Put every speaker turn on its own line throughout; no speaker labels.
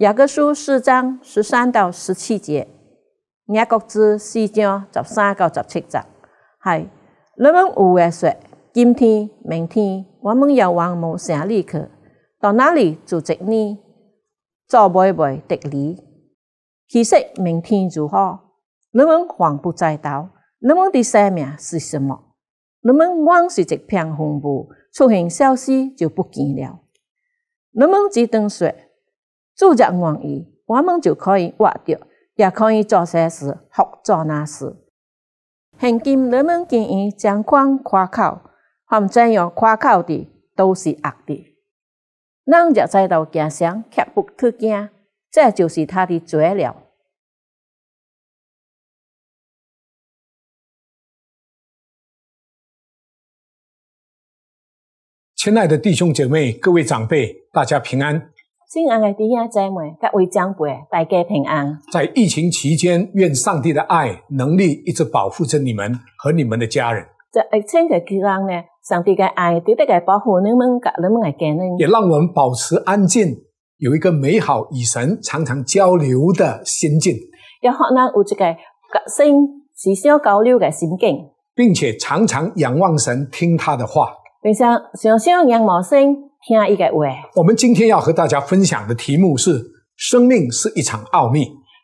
雅各书四章十三到十七节，雅各书四章十三到十七节，系人们有话说，今天、明天，我们要往某城里去，到哪里住一年，做买卖得利。其实明天如何，人们还不知道。人们的生命是什么？人们往是一片荒芜，出现消息就不见了。人们只等说。主要愿意，我们就可以活着，也可以做些事，或做那事。现今人们建议将狂夸口，他们样夸口的都是恶的。人若在道行上却不去惊，这就是他的罪了。
亲爱的弟兄姐妹、各位长辈，大家平安。
平爱的弟兄姊妹，各位长辈，大家平
安。在疫情期间，愿上帝的爱能力一直保护着你们和你们的家人。
在疫情的期间呢，上帝的爱对的个保护你们，你们的家人。也
让我们保持安静，有一个美好与神常常交流的心境。
也可能有一个跟神时常交流的心境，
并且常常仰望神，听他的话。
平常常常仰望神。
我们今天要和大家分享的题目是《生命是一场奥秘》。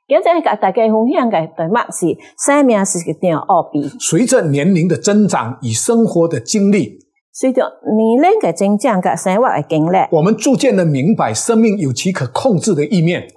今朝来大家分享嘅题目是《生命是一场奥秘》。随着年龄的增长与生活的经历，随着年龄的增长嘅生活的经历，我们逐渐地明白，生命
有其可控制的一面。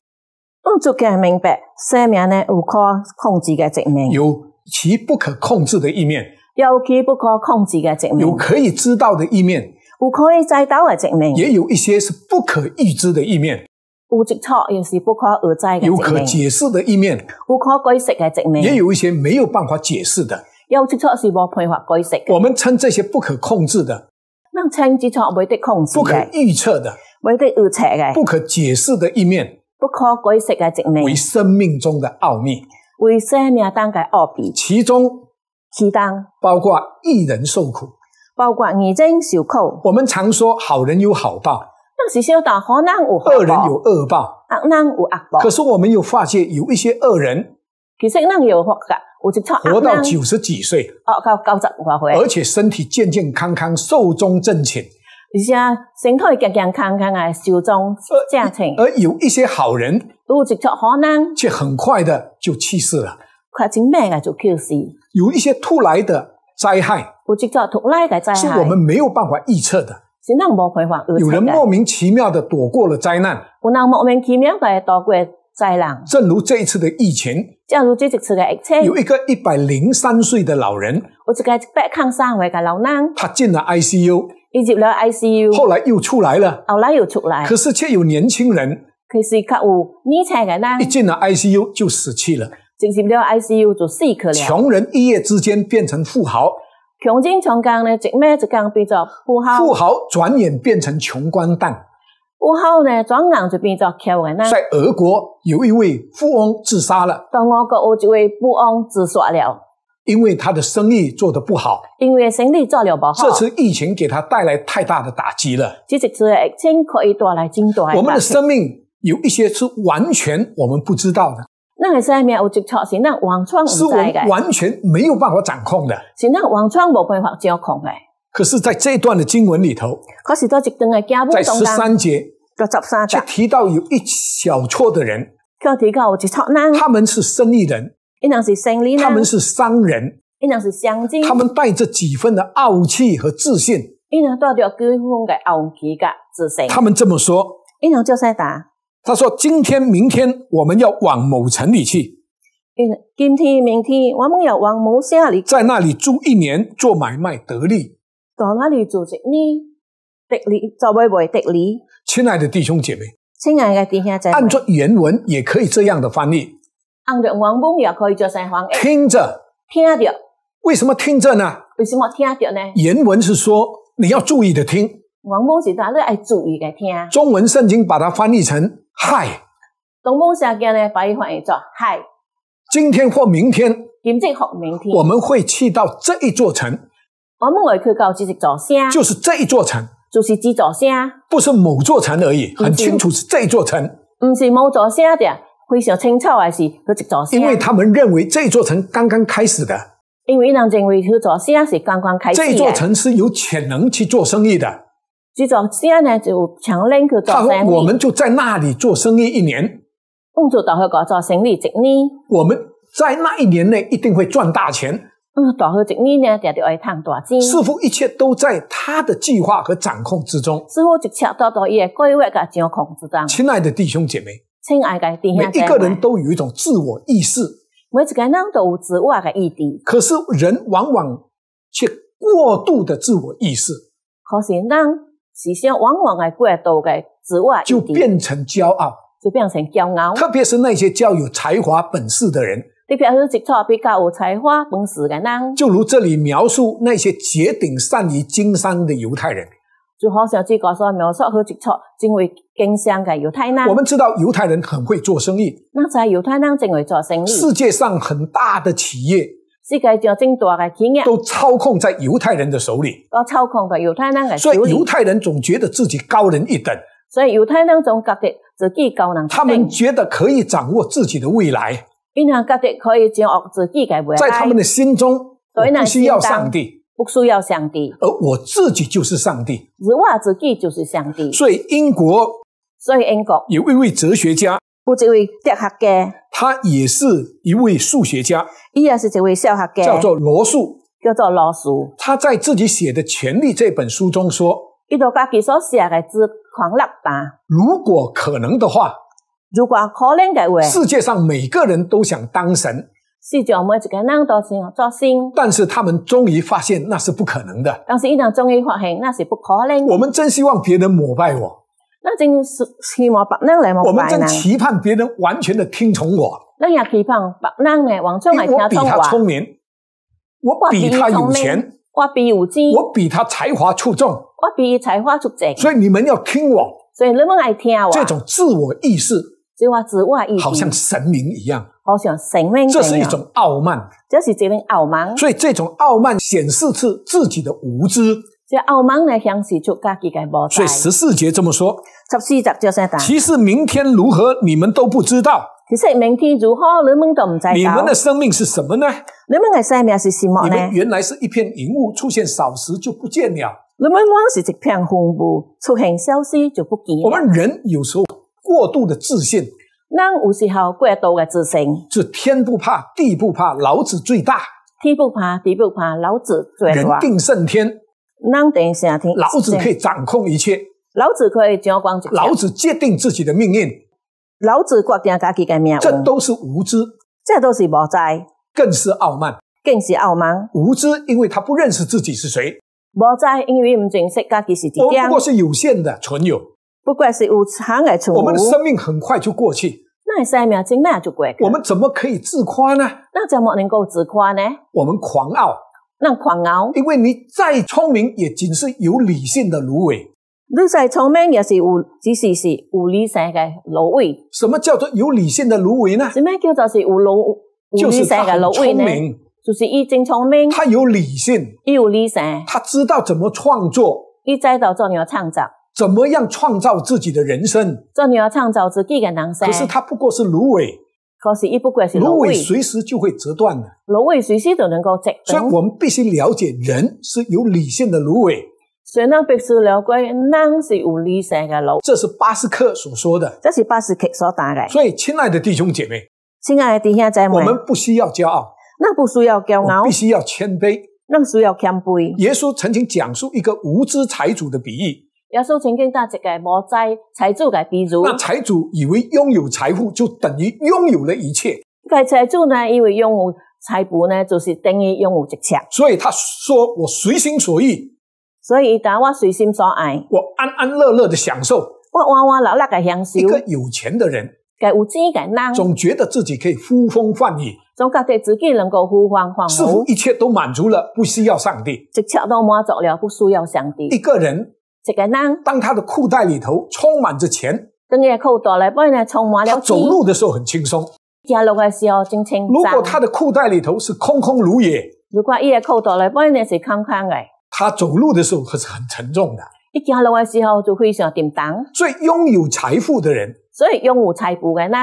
我逐渐明白，生命呢有可控制的一面，有其不可控制的一面，有其不可控制的一面，有可以知道的一面。有可以再到的证明，也有一些是不可预
知的一面。
有接触也是不可而载的有可解释的一面。有可解释的证明，也有一些没有办法解释的。有接触是冇办法解释。我们称这些不可控制的，那称正确未得控制。不可预测的，未得预测的，不可解释的一面，不可解释的证明，为生命中的奥秘。为生命当的奥秘，其中，其中包括一人受苦。包括儿真受苦。我们常说好人有好报，是有
恶人有恶报。恶人有恶报。可是我们又发现有一些恶人，
其实人有活噶，活到九十几岁，而且身体健健康康，寿终正寝。而且身体健健康康啊，寿终正寝。而有一些好人，都一出可能，却很快的就去世了。快进命啊就去世。有一些突来的。灾害，知道灾害，是我们没有办法预测的。有人
莫名其妙的躲过了灾难。
有人莫名其妙的躲过灾难。正
如这一次的疫情，
正如这一次的疫情，有一
个一百零三岁的老人，
我这个百康三岁的老人，他进了 ICU，他进了 ICU，后来又出来了，后来又出来，可是却
有年轻人，
可是却有年轻的呢，一
进了 ICU 就死去了。进了了。ICU 穷人一夜之间变成富豪，
穷尽穷干呢，一夜之间变作富豪。富豪
转眼变成穷光蛋，
富豪呢转眼就变作穷人在俄国有一位富翁自杀了。在俄国有一位富翁自杀了，因为他的生意做得不好，因为生意做
了不好。这次疫情给他带来太大的打击了。
这次疫情可以带来真多。我们的生
命有一些是完全我们不知道的。
那个是后面有一操，是那王创是我完
全没有办法掌控的。
是那王创没办法掌控的。
可是，在这一段的经文里头，
在十三节就提到有一小撮的人，他们是生意人，他们是商人，他们是商人，他们带着几分的傲气和自信，他们这么说，他们这么说。
他说：“今天、明天我们要往某城里去。
今天、明天我们要往某乡里，
在那里住一年做买卖得利。
在哪里做呢？得利做买卖得利。”
亲爱的弟兄姐妹，
亲爱的弟兄姐妹，按照
原文也可以这样的翻译。
按照原文也可以做就是“
听着，听着”。为什么听着呢？
为什么听着呢？
原文是说你要注意的听。
王某是啥？你爱注意来听。
中文圣经把它翻译成
“嗨”。东某下家呢，把它翻译作“嗨”。今
天或明天，
今天或明天，我们会
去到这一座城。我们会去
到就是一座城，就是这一座城，就是这座城，不是某座城而已。很清楚是这一座城，不是某座城的，非常清楚还是这一座城。因为他们
认为这一座城刚
刚开始的，因为人认为这座城是刚刚开始。这座城
是有潜能去做生意的。
制作些呢，就强人去做生意。我们就在那里做生意一年。我们做大河个做生意一年。我们
在那一年内一定会赚大钱。
嗯，大学一年呢，就会赚大钱。似乎一切都在他的计划和掌控之中？似乎一切都在的规划和掌控之中？
亲爱的弟兄姐妹，
亲爱的弟兄姐妹，每一个人
都有一种自我
意识。每一个人都有自我的意识。可是人往往却过度的自我意识。可是人。事先往往爱过度的自我，就变成骄傲，就变成骄傲。特别是那些较有才华本事的人，特别是杰出比较有才华本事的人，
就如这里描述那些绝顶善于经商的犹太人，
就好像这个说描述和杰出成为经商的犹太人。我们知道犹太人很会做生意，那才犹太人精会做生意。世界上很大的企业。世界上增大的企业都操控在犹太人的手里，都操控在犹太人的手里。所以犹
太人总觉得自己高人一等。
所以犹太人总觉得自己高人他们
觉得可以掌握自己的未来。
因为觉得可以掌握自己的未来，在他们的心中不需要上帝，不需要上帝，而我自己就是上帝，而我自己就是上帝。所以英国，所以英国
有一位哲学家。
一位哲学家，
他也是一位数学家，
也是这位数学家叫做
罗素，叫做罗素。他在自己写的《权力》这本书中说：“，
伊都家己所写的字狂乱吧。”
如果可能的话，如果可能的话，世界上每个人都想当神，
世界上每一个人都想作神，
但是他们终于发现那是不可能的。
但是伊人终于发现那是不可能。我们
真希望别人膜拜我。
那真是希望来我们正期
盼别人完全的听从我。
那也期盼别人呢，王总也听我我比他聪明，我比他有钱，我比有知，我比他才
华出众，我
比才华出众。所以你们要听我。所以你们爱听我。这种自我意识，就我自我意识，好像神
明一样，
好像神明。这是一种傲慢，这是一种傲慢。所以这种傲慢显示出自己的无知。傲慢的显示出己无所以十四节这么说。十四节就叫啥？其实明天如何，你们都不知道。其实明天如何，你们都唔知道。你们的生命是什么呢？你们的生命是什么呢？你们原来是一片云雾，出现少时就不见了。你们原是一片红雾，出现消失就不见。了。我们人有时候过度的自信。人有时候过度的自信，是天不怕地不怕，老子最大。天不怕地不怕，老子最大。人定胜天。老子可以掌控一切，老子可以掌光。老子决定自己的命运，老子决定自己的命运，这都是无知，这都是无知，更是傲慢，更是傲慢，无知，因为他不认识自己是谁，无知，因为唔认识自己是谁。我不过是有限的存有，不过是无常的存有，我们的生命很快就过去，那三秒钟那就过，我们怎么可以自夸呢？那怎么能够自夸呢？我们狂傲。那狂傲，因为你再聪明，也仅是有理性的芦苇。你再聪明，也是有，即使是有理性的芦苇。什么叫做有理性的芦苇呢？什么叫做是有芦有理性的芦苇呢？就是已经聪明，他有理性，有理性，他知道怎么创作。你再到做女儿创造，
怎么样创造自己的人生？
做女要创造自己的人生，可是他不过是芦苇。可是，一不管是芦苇，随时就会折断的。芦苇随时都能够折。所以我们必须了解，人是有理性的芦苇。所以呢，必须了解，人是有理性的芦。这是巴斯克所说的。这是巴斯克所讲的。所以，亲爱的弟兄姐妹，亲爱的弟兄姐妹，我们不需要骄傲。那不需要骄傲，必须要谦卑。那需要谦卑。耶稣曾经
讲述一个无知财主的比喻。
耶稣曾经打一个无灾财主的比如，那
财主以为拥有财富就等于拥有了一切。
该财主呢，以为拥有财富呢，就是等于拥有一切。所以他说：“我随心所欲。”所以，但我随心所爱，我安安乐乐的享受，我玩玩乐乐的享受。一个有钱的人，该有钱嘅人，总觉得自己可以呼风唤雨，总觉得自己能够呼风唤雨，似乎一切都满足了，不需要上帝。一切都满足了，不需要上帝。一
个人。当他的裤袋里头充满着钱，他走路的时候很轻松。如果他的裤袋里头是空空如也，他走路的时候还是很沉重的。所以拥有财富的人，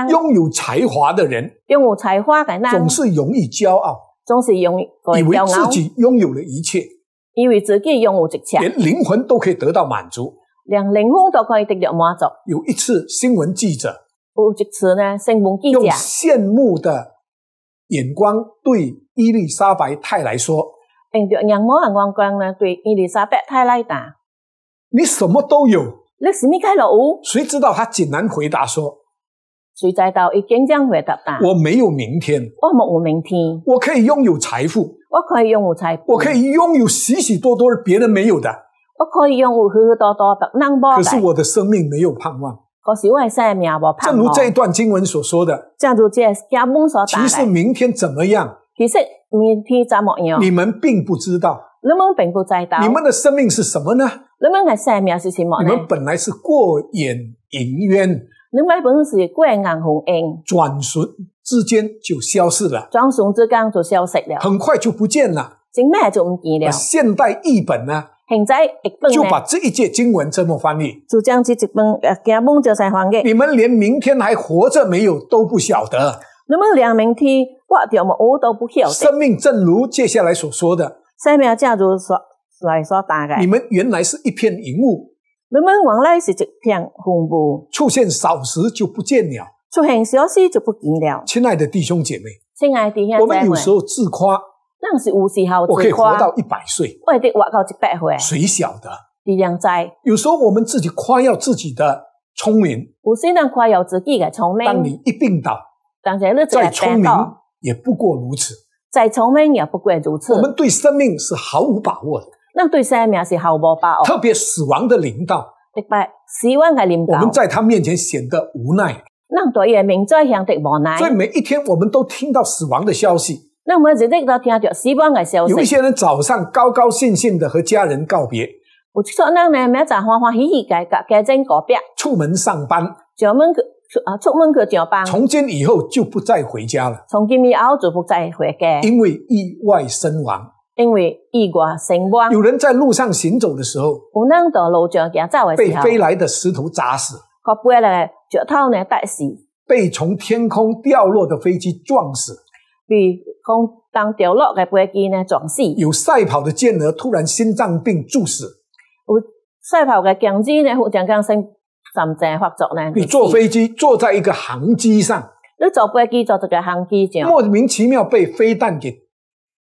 拥有才华的人，总是容易骄傲，总是容易以为自己拥有了一切。因为自己拥有一切，连灵魂都可以得到满足。连灵魂都可以得到满足。有一次，新闻记者，有一次呢，新闻记者用羡慕的眼
光对伊丽莎白泰来说，
用着仰慕的眼光呢对伊丽莎白泰来打。
你什么都有，
你什么都有，
谁知道他竟然回答说：“
谁知道？”一紧张回答我
没有明天。”
我没有明天。
我可以拥有财富。
我可以用我才，我可以
拥有许许多多别人没有的。
我可以用我许许多多的能包。可是
我的生命没有盼望。
可是我的生命无盼望。正如这一段经文所说的。正如这加蒙所打其实明天怎么样？其实明天怎么样？你们并不知道。人们并不知道。你们的生命是什么呢？人们的生命是什么？你们本来是过眼云烟。人们本来是过眼红烟。转瞬。之间就消失了，庄诵之间就消失了，很快就不见了，整咩就唔见了。现代译本呢？现在译本就把这
一节经文这么翻译，
就将这一本呃经本就才翻译。你
们连明天还活着没有都不晓得，
你们连明天我都不晓得。生命正如接下来所说的，生命正如说来所打的，你们原来是一片云雾，你们往来是一片云雾，出现
少时就不见了。出现小事就不见了。亲爱的弟兄姐妹，
亲爱的弟兄姐妹，我们有时候自夸，那是有时候我可以活到一百岁，活到一百岁，谁晓得？在。有时候我们自己夸耀自己的聪明，有些人夸耀自己的聪明，当你一病倒，再聪明也不过如此，再聪明也不过如此。我们对生命是毫无把握的，那对生命是毫无把握。特别
死亡的领导，
对吧？死亡的领导，我们在他
面前显得无奈。
让再无奈。所以
每一天，我们都听到死亡的消息。
那都听到的消息。有一些
人早上高高兴兴的和家人
告别，有出人呢，明早欢欢喜喜家家家珍告别。出门上班，出门去啊，出门去上班。从今以后就不再回家了。从今以后就不再回家，因为意外身亡。因为意外身亡，有人在路上行走的时候，有人路走被飞来的石头砸死。好，不要脚套呢？带死？被从天空掉落的飞机撞死。被空当掉落的飞机呢撞死？有赛跑的
健儿突然心脏病猝死。
有赛跑的强子呢，忽然发生心症发作呢？你坐飞
机，坐在一个航机上。
你坐飞机坐一个航机上。莫
名其妙被飞弹给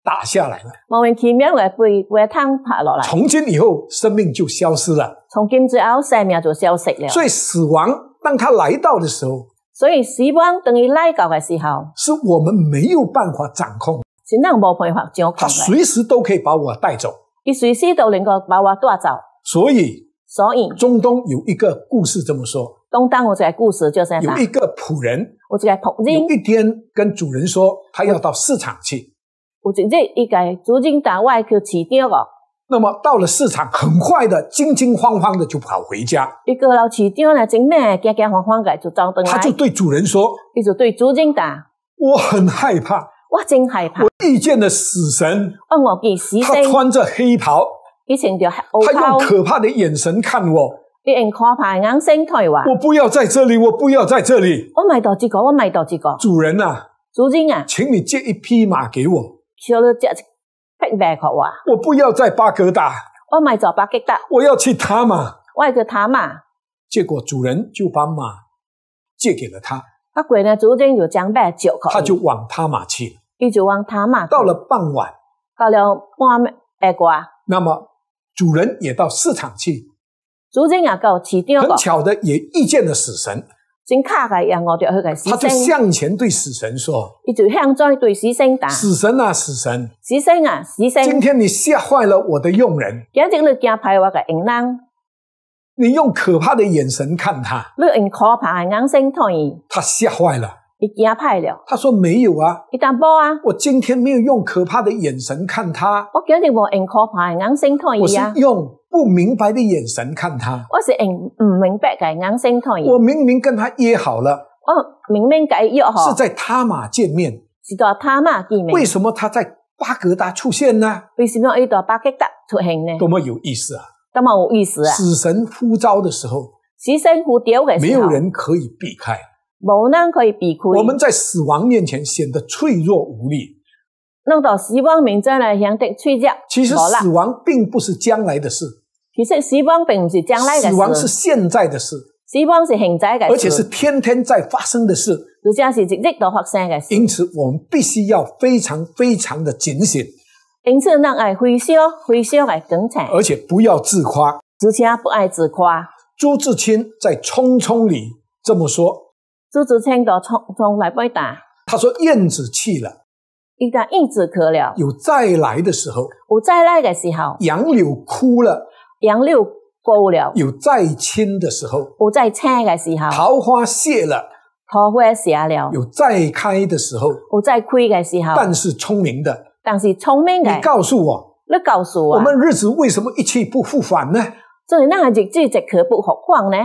打下来了。
莫名其妙嘅飞飞弹拍落来。
从今以后生命就消失了。
从今之后生命就消失了。所以死亡。当
他来到的时候，
所以死亡等于来到的时候，是我们没有办法掌控，是那没办法掌控。他随
时都可以把我带走，
一随时都能够把我带走。
所以，所以中东有一个故事这么说：东东我这个故事就是有一个仆人，我这个仆人有一天跟主人说，他要到市场去。
我直接一个租金打外去市场个。那么到了
市场，很快的惊惊慌慌的就跑回家。
一个老市场呢，惊咩惊惊慌慌的就走回来。他就对
主人说，
你就对主人讲，我很害怕，我真害怕，
我遇见了死神。
我他穿
着黑袍，他用可怕的眼神看我，
你可怕眼神我我
不要在这里，我不要在这里。
我买到这个，我买到这个。主人呐，主人啊，
请你借一匹马给我。
给我我
不要在巴格达，
我买走巴格达，我要
去他马，
我爱坐他马。
结果主人就把马借给了他，
他鬼呢？昨天有将百酒他就
往他马去，了。
一直往他马。到了傍晚，到了傍晚，哎过。
那么主人也到市场去，
昨天也到市场，很巧
的也遇见了死神。
卡嘅，让我就去嘅死神。他就向
前对死神说：“，
他就向在对死神打。死
神啊，死神，
死神啊，死神。今天
你吓坏了我的佣人。
今日你惊怕我嘅人，
你用可怕的眼神看他，
你用可怕的眼神看佢，他吓坏了。”你他派了。他说没有啊。一大包啊。我今天没有用可怕的眼神看他。我肯定无用可怕的眼神看伊啊。我是
用不明白的眼神看他。
我是用唔明白嘅眼神看伊。我明明跟他约好了。哦，明明该约好。是在他马见面。是在他马见面。为什么他在巴格达出现呢？为什么要在巴格达出现呢？多么有意思啊！多么有意思啊！死
神呼召的时候，
死神呼召嘅时候，没有人
可以避开。无可以我们在死亡面前显得脆弱无
力。弄到西方民众来显得脆弱。其实死
亡并不是将来
的事。其实死亡并不是将来的事。死亡是现在的事。死亡是现在的事。而且是天天在发生的事。而且是直日都发生的事。因此，我们必须要非常非常的警醒。因此，人爱回收，回收爱更惨。而且不要自夸。朱家不爱自夸。朱自清在《匆匆》里这么说。朱自清都从从来不会打。他说：“燕子去了，一该燕子去了，有再来的时候；有再来的时候。杨柳枯了，杨柳枯了，有再青的时候；有再青的时候。桃花谢了，桃花谢了，有再开的时候；有再开的时候。但是聪明的，但是聪明的，你告诉我，你告诉我，我们日子为什么一去不复返呢？所以那个日子，怎可不复返呢？”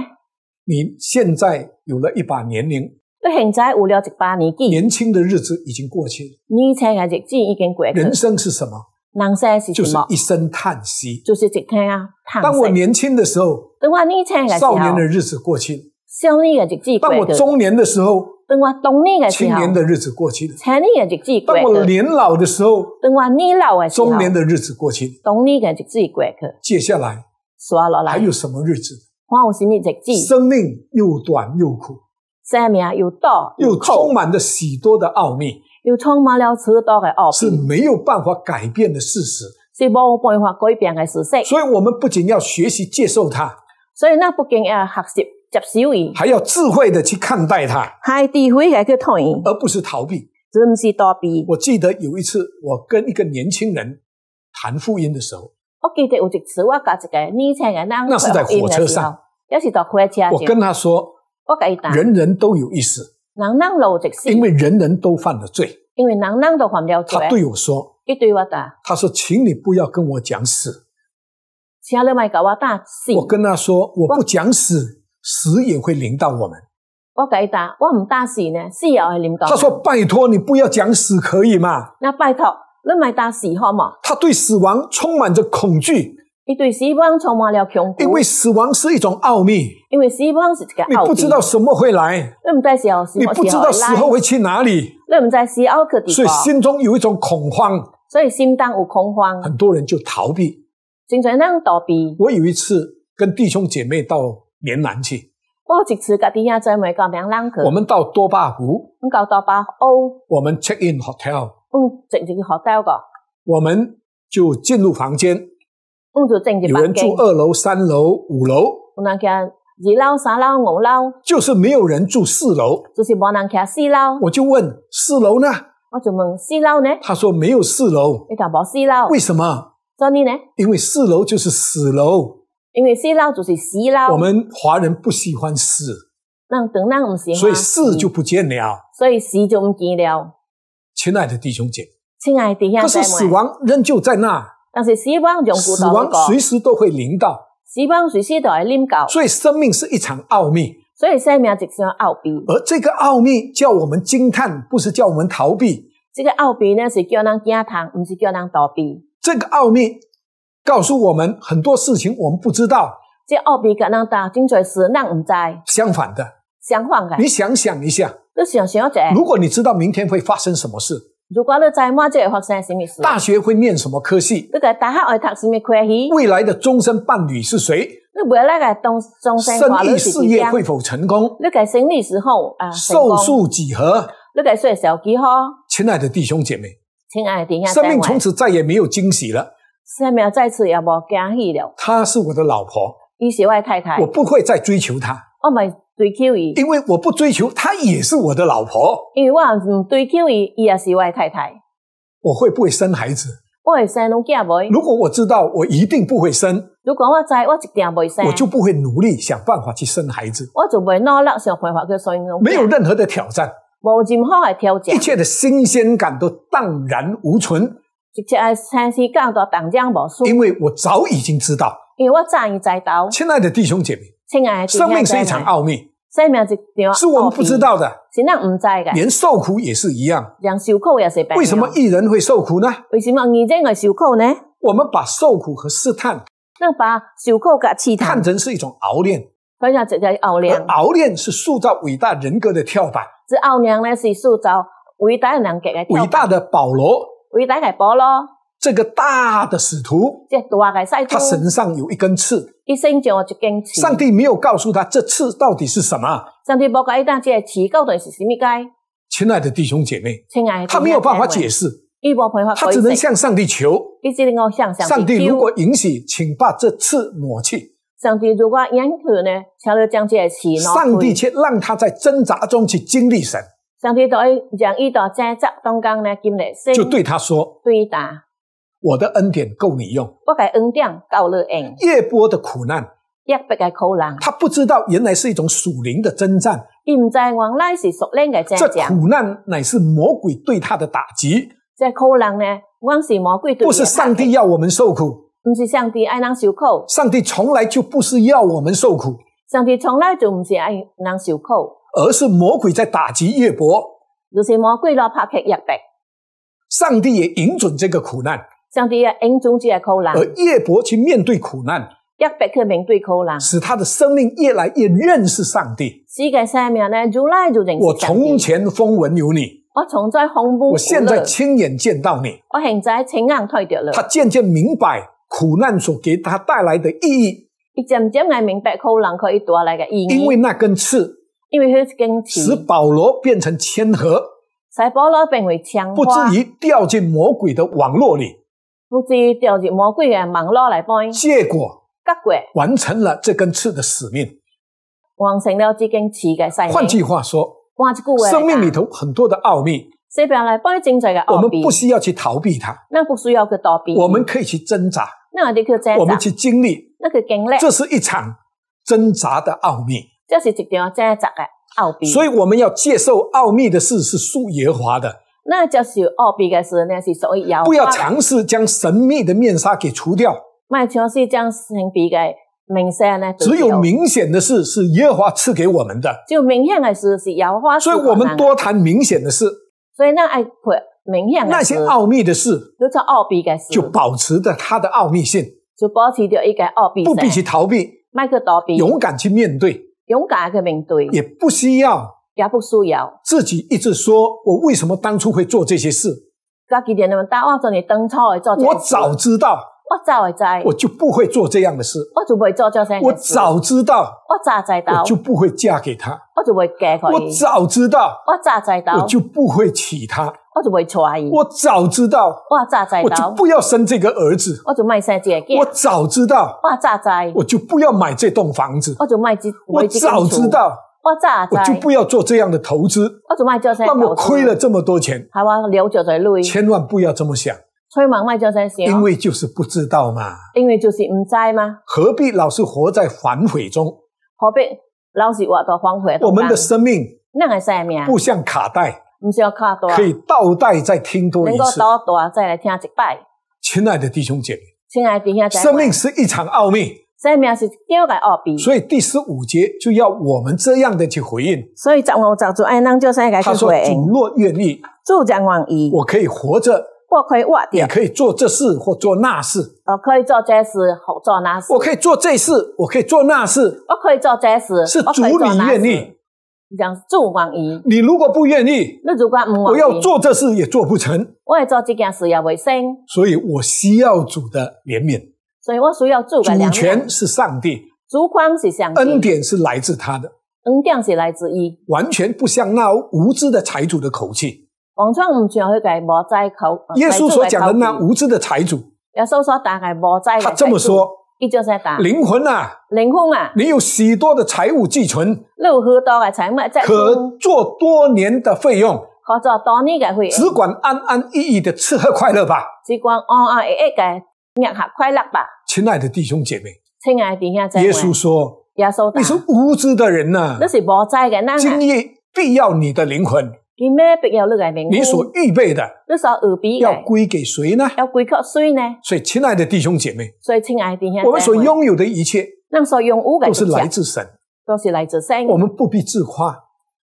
你现在
有了一把年龄，
我现在有了一把年纪，年
轻的日子已经过去了。
年轻的日子已经过去了。人生是什么？人生是什么？就是一
声叹息，
就是一声啊叹息。当我年
轻的时候，
当我年轻的时候，少年的
日子过去；了，
少年的日子过去。当我中年的时候，当我中年的时候，青年的日子过去了；青年的日子过去了。当我年老的时候，当我年老的时候，中年的日子过去了；中年的日子过去了。接下来，还有什么日子？我有什么日子？生命又短又苦，生命又短又充满着许多的奥秘，又充满了许多的奥秘，是没有办法改变的事实，是无办法改变的事实。所以我们不仅要学习接受它，所以那不仅要学习接受，还要智
慧的去看待它，
还智慧来去谈，而不是逃避，这不是逃避。我记
得有一次，我跟一个年轻人谈福音的时候。
我记得有一次，我加一个年轻的男司在火车上，也是在火车上。我跟他说：“我给一打，人
人都有意思。”“
人人路直死。”因为
人人都犯了罪。
因为人人都犯了罪。他对我说：“他对我打。”
他说：“请你不要跟我讲死。”“
请你别搞我打死。”我
跟他说：“我不讲死，死也会临到我们。”“
我给一打，我唔打死呢，死也会临到。”他说：“
拜托你不要讲死，可以吗？”
那拜托。他对死亡充满着恐惧，你对死亡充满了恐惧，因为死亡是一种奥秘，因为死亡是一个奥秘，你不知道什么
会来，
我们在西奥，你不知道死后会
去哪里，
我们在西奥克蒂，所以心中
有一种恐慌，
所以心当有恐慌，很
多人就逃避，经常那样逃避。我有一次跟弟兄姐妹到云南去，
我一次跟弟兄姐妹到云南去，我们
到多巴湖，
我们到多巴欧，
我们 check in hotel。我们就进入房间。
有人住二
楼、三楼、五楼。
不能讲二楼、三楼、五楼。就是没有人住四楼。就是没人住四楼。我就问四楼呢？我就问四楼呢？他说没有四楼。你讲没四楼？为什么？这里呢？因为四楼就是死楼。因为四楼就是死楼。我
们华人不喜欢死。
那当然不行。所以四就
不见了。
所以四就不见了。
亲爱的弟兄姐
亲爱的弟兄姐妹，但是死
亡仍旧在那，
但是死亡随时
都会临到，
死亡随时都会临到。所以生命是一
场奥秘，
所以生命就是一奥秘，
而这个奥秘叫我们惊叹，不是叫我们逃避。
这个奥秘呢是叫人惊叹，不是叫人逃避。这个奥秘告诉我们很多事情我们不知道，这奥秘可能打髓是让那们在。相反的，相反的，你想
想一下。如果你知道明天会发生什么事，
如果你在马就会发生什么事。大
学会念什么科系？
你在大学爱读什么科系？未来的终
身伴侣是谁？
未来的终身生意事业会
否成功？
你在生利时候啊？寿数几何？你在税收几何？
亲爱的弟兄姐妹，
亲爱的弟兄，生命从此
再也没有惊喜了。
生命再次也无惊喜了。
她是我的老婆，
亿外太太，我不
会再追求她。
Oh 追求伊，因
为我不追求，她也是我的老婆。
因为我唔追求伊，伊也是我的太太。
我会不会生孩子？
我会生两姐妹。如
果我知道我一定不会生，
如果我知，我一定不会生，我就
不会努力想办法去生孩子。
我就不会努力想办法去生。没有任何的挑战，无任何的挑战，一切的新鲜感都荡然无存。因为我早已经知道，因为我早已知道。亲
爱的弟兄姐妹。
亲爱生命是一场奥秘，是我们不知道的。是那唔知嘅，连
受苦也是一样。
连受苦也是白为什么一人会受苦呢？为什么你真系受苦呢？我们把受苦和试探，那把受苦和试探看成是一种熬炼，分享这叫熬炼，熬练是塑造
伟大人格的跳板。
这熬练呢是塑造伟大人格的。伟
大的保罗。
伟大的保罗。
这个大的使徒，他身上有一根刺。上帝没有告诉他这刺到底是什么。
上帝不这刺到底是什么该。
亲爱的弟兄姐妹，
亲爱的，他没有办法解释，他只能向
上帝求。
上帝如果
允许，请把这刺抹去。
上帝如果允许呢，就将这刺。上帝却
让他在挣扎中去经历神。
上帝在让一道挣扎当中呢，就对他说：“对答。”
我的恩典够你用。
我系恩典够你用。
叶波的苦难，苦难。他不知道原来是一种属灵的征战。
伊唔知原来是属灵嘅征战。这苦
难乃是魔鬼对他的打击。
这苦难呢，我是魔鬼对。不是上
帝要我们受苦。
唔是上帝爱让受苦。上
帝从来就不是要我们受苦。
上帝从来就唔是爱让受苦，
而是魔鬼在打击叶伯，
就是魔鬼来拍击药伯。
上帝也引准这个苦难。
上帝啊，恩中间系苦难，而
耶伯去面对苦难，
一百克面对苦难，使
他的生命越来越认识上帝。
世界上面呢，如来做认我从
前风闻有你，
我从在风不，我现在
亲眼见到你，
我现在亲眼看到了。他
渐渐明白苦难所给他带来的
意义，一渐渐爱明白苦难可以带来的意义，因为那根刺，因为那根刺，使
保罗变成谦和，
使保罗变为谦，不至于
掉进魔鬼的网络里。
复制掉进魔鬼的网络来帮，结果结果
完成了这根刺的使命。
完成了这根刺的使命。换句话说，换句话，生命里
头很多的奥秘，我们不需要去逃避它。
那不需要去逃避，我们可
以去挣扎。
那我们去挣扎，我们去
经历。
那个经历，这是
一场挣扎的奥秘。
这是一条挣扎的奥秘。所
以我们要接受奥秘的事是属耶华的。
那就是奥秘的事那是所于摇不要尝
试将神秘的面纱给除掉。
不要尝试将神秘的面纱呢。只有
明显的事是耶和华赐给我们的。
就明显的事是摇花。所以我们多谈明显的事。所以那爱不明显。的那些奥秘的事。就奥秘的事。就保持着它的奥秘性。就保持着一个奥秘。不必去逃避。迈克逃避。勇敢去面对。勇敢去面对。也不需要。也不需要
自己一直说，我为什么当初会做这些事？
我早知道，我早就
不会做这样的事。
我早知道，我就不
会嫁给他。
我早知道，我早就
不会娶她。
我早知道，我就不要生这个儿子。我早知道，我
就不要买这栋房子。
我早知道。我就不
要做这样的投资。
我怎么卖胶水？但我亏
了这么多钱。
台湾两脚在录音。千
万不要这么想。
匆忙卖胶水是因为
就是不知道嘛。
因为就是唔知嘛。
何必老是活在反悔中？
何必老是活在反悔我们的生命，那个生命不
像卡带？
唔像卡带，可以
倒带再听多一次。能够
倒带再来听一摆。
亲爱的弟兄姐妹，
亲爱的弟兄姐妹，生
命是一场奥秘。
所以，庙是交给二边。
所以第十五节就要我们这样的去回应。
所以，怎么怎么做？哎，那就先开始回应。他说：“主
若愿意，主愿意，我可以活着，
我可以活，着，也可
以做这事或做那事。
我可以做这事或做那事。
我可以做这事，我可以做那事，我可以做这事。是主你愿意，
讲主愿意。
你如果不愿意，
你如果不我要做
这事也做不成。
我要做这件事也未生。
所以我需要主的怜悯。”
所以我需要做的两。主权是
上帝，恩典是来自他的，
恩典是来自伊，
完全不像那无知的财主的口气。
王充唔像许个无灾口。耶稣所讲的那
无知的财主，
耶稣所讲的无灾他这么说，伊就识答。灵魂啊，灵魂啊，
你有许多的财物寄存，
你有很多的财物在，可
做多年的费用，
可做多年的费用，只管
安安逸逸的吃喝快乐吧，
只管安安逸逸的。日下快乐吧，
亲爱的弟兄姐妹。
亲爱的弟兄姐妹，耶稣
说：“耶稣，你是无知的人呐！你
是无知的。今夜
必要你的灵魂。
今夜必要你的灵魂。你所预备的，你所预备的，要
归给谁
呢？要归给谁呢？
所以，亲爱的弟兄姐妹，
所以亲爱的弟兄姐妹所以亲爱的弟兄我们所
拥有的一切，
那所拥有的都是来自神，都是来自神。我们
不必自夸，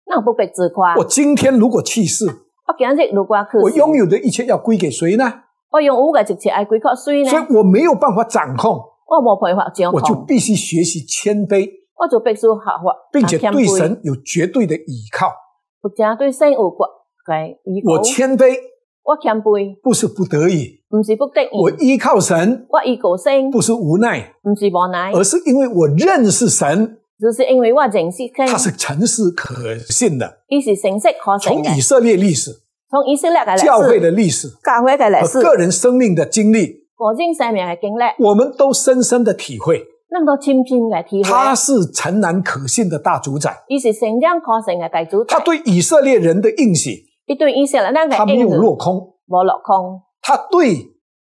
那不必自夸。我
今天如果去世，我
今天如果去我
拥有的一切要归
给谁呢？”我用五个直接挨几克水呢？所以我没有办法掌控，我没办法掌控，我就必须学习谦卑。我就必须学法，并且对神
有绝对的依
靠。不只对神有觉解，我谦卑，我谦卑不是不得已，不是不得已，我依靠神，我依靠神不是无奈，不是无奈，而是因为我认识神，就是因为我认识他，他是诚实可
信的，
是诚实可信的。从以色
列历史。
从以色列教会的历史，教会历史、个人
生命的经历，
生命经历，我们都深深的体会。那么，深深的体会，他
是诚然可信的大主宰。
伊是新疆可信的大主宰。他对
以色列人的应许，
一对以色列人，他没有落空，无落空。
他对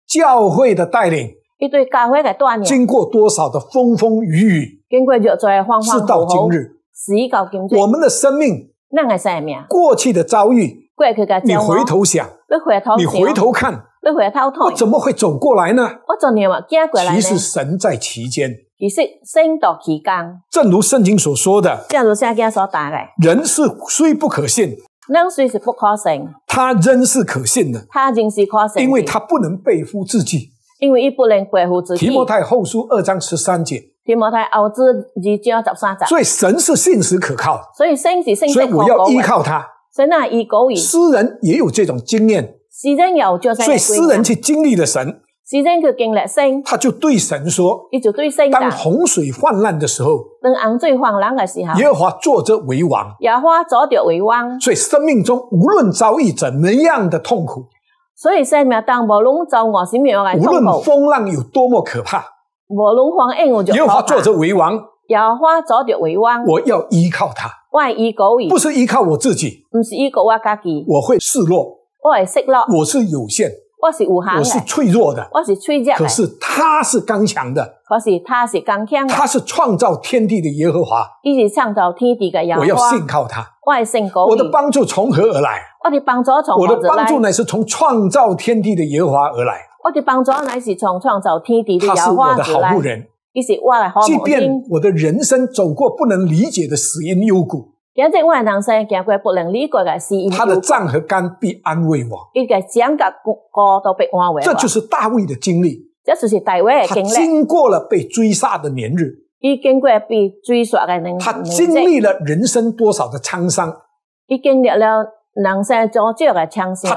教会的带领，
一对教会的多年，经过多
少的风风雨雨，
经过许多的风风雨雨，直到今日，事到今日，我们的生命，过去，的遭遇。你回头想，你回头看，你回头看，我怎么会走过来呢？我走过来其实神在其间，其实神在其间。正如圣经所说的，正如所讲人
是虽不可信，
人虽是不可信，
他仍是可信的，
他仍是可信，因为他
不能背负自己，
因为他不能背负自己。提摩太后
书二章十三节，
提摩太后书二章十三节，所以
神是信实可靠，
所以神是信实可靠，所以我要依靠他。神啊！诗
人也有这种经验。
诗人有，所以诗人去
经历了神。
诗人去经历神，
他就对神说：“，
他就对神当洪
水泛滥的时候，
当洪水泛滥的时候，耶和
华坐着为王。
耶和华坐着为王。
所以生命中无论遭遇怎么样的痛苦，
所以生命当无论遭遇怎么样的痛苦，无论
风浪有多么可怕，
耶和华坐着为王。耶和华坐着为王。我
要依靠他。”
不是
依靠我自己，
不是依靠我家己。我会示弱，我会示弱。我是有限，我是有限，我是脆弱的，我是脆弱。可是他是刚强的，可是他是刚强。他是创造天地的耶和华，你是创造天地的耶和华。我要信靠他，我信靠。我的
帮助从何而来？
我的帮助从我的帮助乃
是从创造天地的耶和华而来。
我的帮助乃是从创造天地的耶和华而来。他是我的好牧人。即便
我的人生走过不能理解的死因幽谷，
他的
脏和肝必安慰我。这就是大卫的经历。
他经
过了被追杀的年日，
他经历
了人生多少的沧
桑，他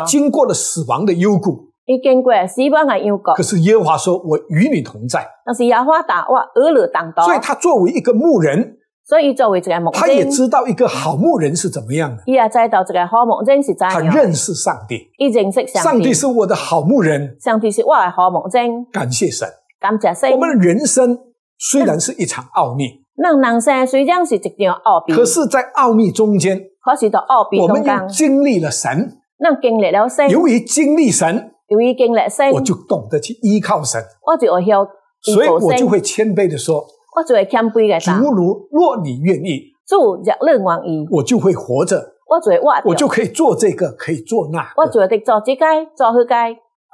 经
过了死亡的幽谷。
你经过西方的英国，可是
耶华说：“我与你同在。”
但是亚华打我俄罗当道，所以他
作为一个牧人，
所以作为这个牧人，他也知
道一个好牧人是怎么样的。
也知道一个好牧人是怎样他认识上帝，认识上帝，上帝是我的好牧人，上帝是我的好牧人。感谢神，感谢神。我们的人生虽然是一场奥秘，那人生虽然是一场奥秘，可是在奥秘中间，可是，在奥秘中间，我们要经历了神，那经历了神，由于
经历神。
由于经历生，我就
懂得去依靠神。
我就会晓，所以我就会
谦卑地说，
我就会谦卑地说，如
如若你愿意，
主若你愿意，我就
会活着。
我就会，活着，我就可以
做这个，可以做那，
我就会得做这个，做那个，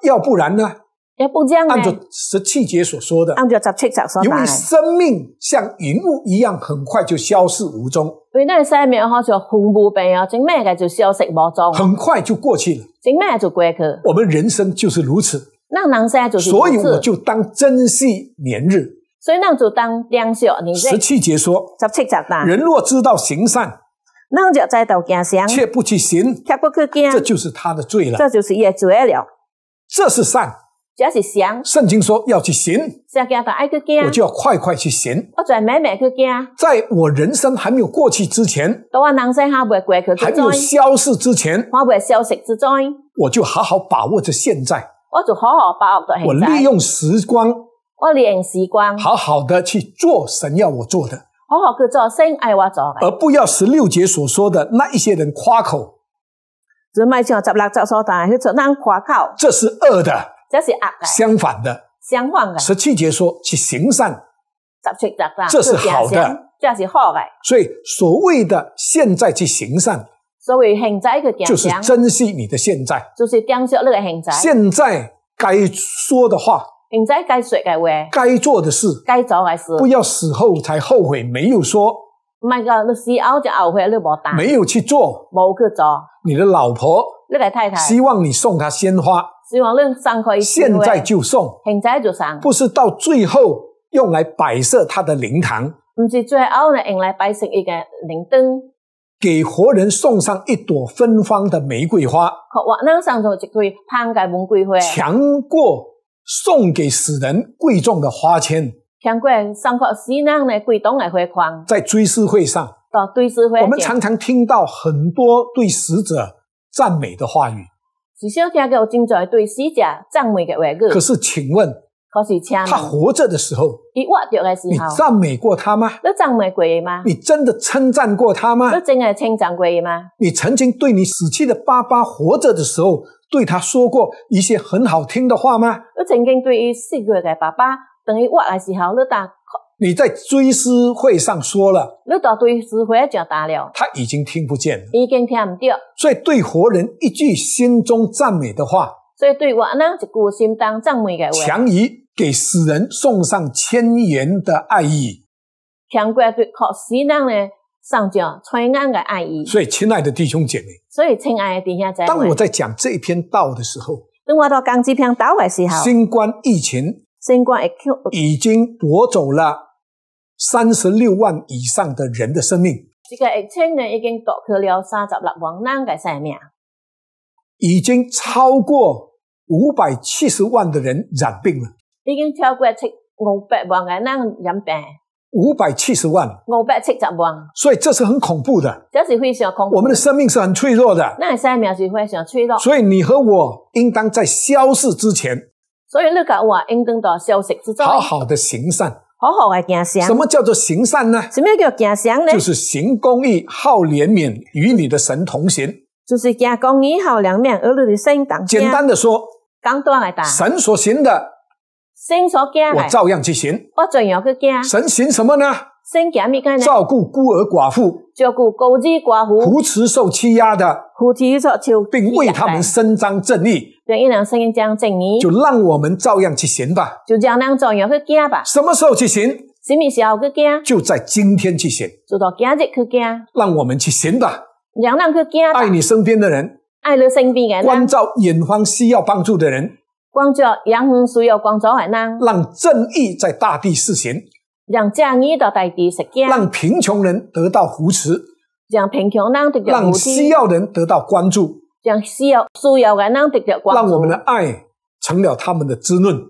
要不然呢。要
不这样。按照
十七节所说的，
按照十七节说因为生
命像云雾一样，很快就消失无踪。
因为那个生命好像云雾般啊，整灭个就消失无踪。很快就过去了，整灭就过去。我们
人生就是如此。
那人生就是如此。所以我就
当珍惜年日。
所以那就当珍惜年日。十七节说，十七节单。人
若知道行善，那就在道行善，却不去行，却不去行，这就是他的罪了。这
就是业罪了。这是善。只要是想，
圣经说要去行，
就去我就要快
快去行。
我在每每去行，
在我人生还没有过去之前，
还有消
失之前，我就好好把握着现在，
我就好好把握着在，我利用
时光，
我利用时光，好
好的去做神要我做的，
好好去做，神爱我做，
而不要十六节所说的那一些人夸口，
只卖像十六节所谈去做那夸口，
这是恶的。
这是相反的，相反的。十
七节说去行善，
十七，这是好的，这是好的。
所以所谓的现在去行善，
所谓现在去行就是珍
惜你的现在，
就是珍惜你个现在。现在该说的话，现在该说的话，该做的事，该做的事，不
要死后才后悔没有说，
你你死后后就悔，没
有去做，你的老婆，
你的太太，希
望你送她鲜花。
死亡论上课一现在就送，现在就送，不
是到最后用来摆设他的灵堂，
不是最后呢用来摆设一个灵灯，
给活人送上一朵芬芳的玫瑰花，
活人送一朵潘家玫瑰花，
强过送给死人贵重的花签，
强过送给死人贵重的花签，在追
思会上，
到追思会，我们常常
听到很多对死者赞美的话语。
至少听到正在对死者赞美嘅话语。可是，请问，可是他活
着的时候，
你赞美过他吗？你赞美过吗？你真的称赞过他吗？你真的称赞过吗？
你曾经对你死去的爸爸活着的时候，对他说过一些很好听的话吗？
你曾经对于死去嘅爸爸，当于活嘅时候，你打。
你在追思会上说了，
你到追思会就打了，他
已经听不见了，
已经听不到，
所以对活人一句心中赞美的话，
所以对我呢，一句心中赞美的话，强
于给死人送上千言的爱意。
强过对靠死人呢，上交传安的爱意。所
以亲爱的弟兄姐妹，
所以亲爱的弟兄姐妹，当我
在讲这篇道的时候，新冠疫情，
新冠已
经夺走了。三十六万以上的人的生命，
这个疫情呢，已经夺去了三十六万人的生命，
已经超过五百七十万的人染病了，
已经超过七五百万的人染病，
五百七十万，
五百七十万，
所以这是很恐怖的，
这是非常恐怖。我们的生
命是很脆弱的，
那生命是非常脆弱，所以
你和我应当在消逝之前，
所以你个我应当在消逝之中，好好
的行善。
好好来行善，什么
叫做行善呢？什么叫做行善呢？就是行公义，好怜悯，与你的神同行。
就是行公义，好怜悯，而你是圣等。简单的说，简单来打。神所行的，我照样去行。我照样去行。神行什么呢？照顾孤儿寡妇，照顾孤儿寡妇，扶持受欺压的，扶持受，并为他们伸张正义，一两声音这样正义，就
让我们照样去行吧，
就让两照样去行吧。
什么时候去行？什么时候去行？就在今天去行，就到今日去行。让我们去行吧，
让两去行。爱你
身边的人，
爱你身边的人，关
照远方需要帮助的人，
关照远方需要帮助的人，让正义在大地施行。让正义的大地实现，让
贫穷人得到扶持，
让贫穷人得到让需要
人得到关注，
让需要需要的人得到关注，让我们
的爱成了他们的滋润，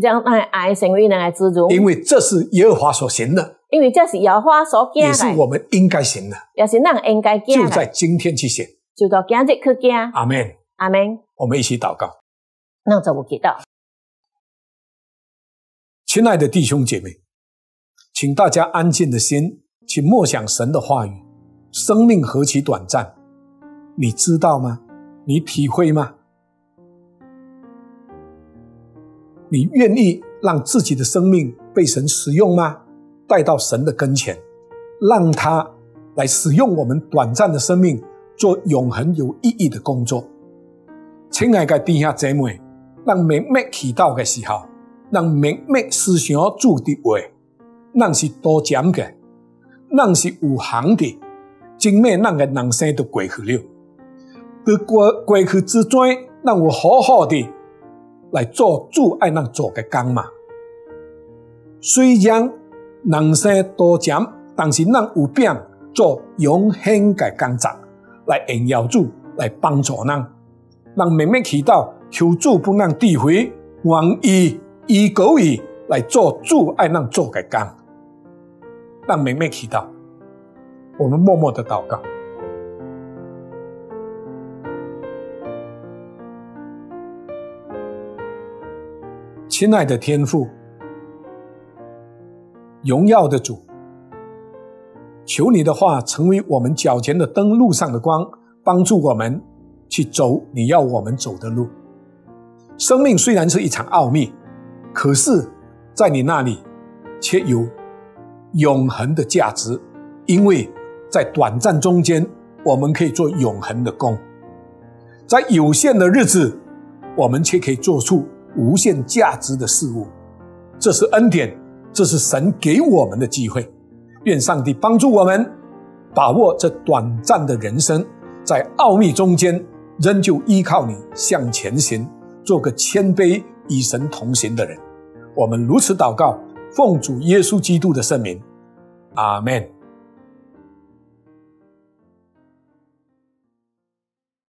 让爱爱成为人的支柱，因为
这是耶和华所行的，
因为这是耶和华所行的，也是
我们应该行的，
也是人应该的。就在
今天去行，
就到今日去行。阿门，阿门。
我们一起祷告。
那怎么给到？
亲爱的弟兄姐妹。请大家安静的心，请莫想神的话语。生命何其短暂，你知道吗？你体会吗？你愿意让自己的生命被神使用吗？带到神的跟前，让他来使用我们短暂的生命，做永恒有意义的工作。亲爱的弟兄姐妹，让妹妹祈祷的时候，让妹默思想主的话。人是多长嘅，人是有限的，今咩人嘅人生都过去了。在过过去之前，让我好好的来做主爱人做嘅工嘛。虽然人生多长，但是人有病做永恒嘅工作，来荣耀主，来帮助人。人明明祈祷求主不能抵毁，愿意以故意来做主爱人做嘅工。让妹妹祈祷，我们默默的祷告。亲爱的天父，荣耀的主，求你的话成为我们脚前的灯，路上的光，帮助我们去走你要我们走的路。生命虽然是一场奥秘，可是，在你那里，却有。永恒的价值，因为在短暂中间，我们可以做永恒的工；在有限的日子，我们却可以做出无限价值的事物。这是恩典，这是神给我们的机会。愿上帝帮助我们，把握这短暂的人生，在奥秘中间，仍旧依靠你向前行，做个谦卑与神同行的人。我们如此祷告。奉主耶稣基督的圣名，
阿门。